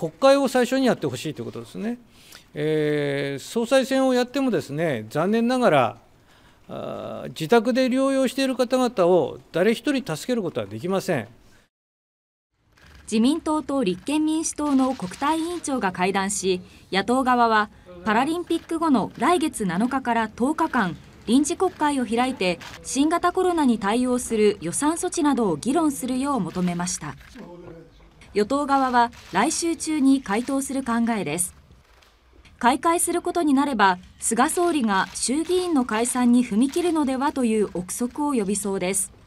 国会を最初にやってほしいということですね。えー、総裁選をやってもですね残念ながらあ自宅で療養している方々を誰一人助けることはできません自民党と立憲民主党の国対委員長が会談し野党側はパラリンピック後の来月7日から10日間臨時国会を開いて新型コロナに対応する予算措置などを議論するよう求めました。与党側は来週中に回答する考えです。開会することになれば菅総理が衆議院の解散に踏み切るのではという憶測を呼びそうです。